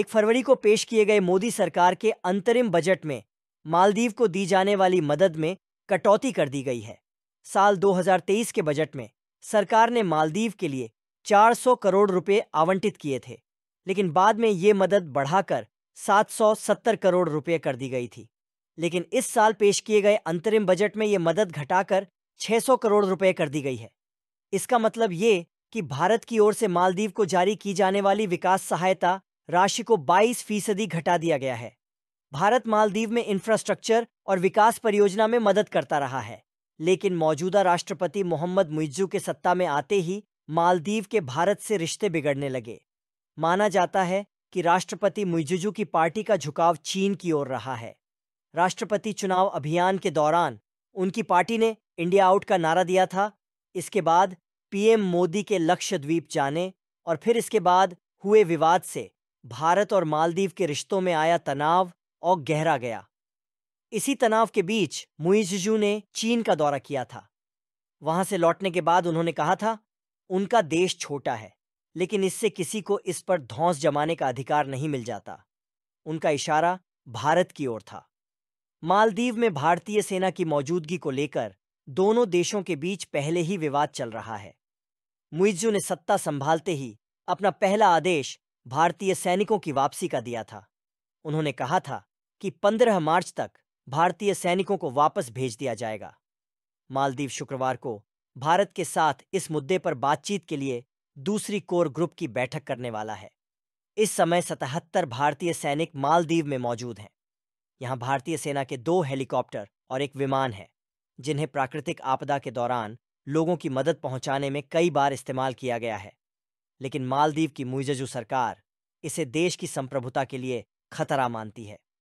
एक फरवरी को पेश किए गए मोदी सरकार के अंतरिम बजट में मालदीव को दी जाने वाली मदद में कटौती कर दी गई है साल 2023 के बजट में सरकार ने मालदीव के लिए 400 करोड़ रुपए आवंटित किए थे लेकिन बाद में ये मदद बढ़ाकर 770 करोड़ रुपए कर दी गई थी लेकिन इस साल पेश किए गए अंतरिम बजट में ये मदद घटाकर 600 करोड़ रुपए कर दी गई है इसका मतलब ये कि भारत की ओर से मालदीव को जारी की जाने वाली विकास सहायता राशि को 22 फीसदी घटा दिया गया है भारत मालदीव में इंफ्रास्ट्रक्चर और विकास परियोजना में मदद करता रहा है लेकिन मौजूदा राष्ट्रपति मोहम्मद मुइज्जू के सत्ता में आते ही मालदीव के भारत से रिश्ते बिगड़ने लगे माना जाता है कि राष्ट्रपति मुइजुजू की पार्टी का झुकाव चीन की ओर रहा है राष्ट्रपति चुनाव अभियान के दौरान उनकी पार्टी ने इंडिया आउट का नारा दिया था इसके बाद पीएम मोदी के लक्षद्वीप जाने और फिर इसके बाद हुए विवाद से भारत और मालदीव के रिश्तों में आया तनाव और गहरा गया इसी तनाव के बीच मुइजू ने चीन का दौरा किया था वहां से लौटने के बाद उन्होंने कहा था उनका देश छोटा है लेकिन इससे किसी को इस पर धौंस जमाने का अधिकार नहीं मिल जाता उनका इशारा भारत की ओर था मालदीव में भारतीय सेना की मौजूदगी को लेकर दोनों देशों के बीच पहले ही विवाद चल रहा है मुइजू ने सत्ता संभालते ही अपना पहला आदेश भारतीय सैनिकों की वापसी का दिया था उन्होंने कहा था कि 15 मार्च तक भारतीय सैनिकों को वापस भेज दिया जाएगा मालदीव शुक्रवार को भारत के साथ इस मुद्दे पर बातचीत के लिए दूसरी कोर ग्रुप की बैठक करने वाला है इस समय सतहत्तर भारतीय सैनिक मालदीव में मौजूद हैं यहाँ भारतीय सेना के दो हेलीकॉप्टर और एक विमान है जिन्हें प्राकृतिक आपदा के दौरान लोगों की मदद पहुंचाने में कई बार इस्तेमाल किया गया है लेकिन मालदीव की मुइजजू सरकार इसे देश की संप्रभुता के लिए खतरा मानती है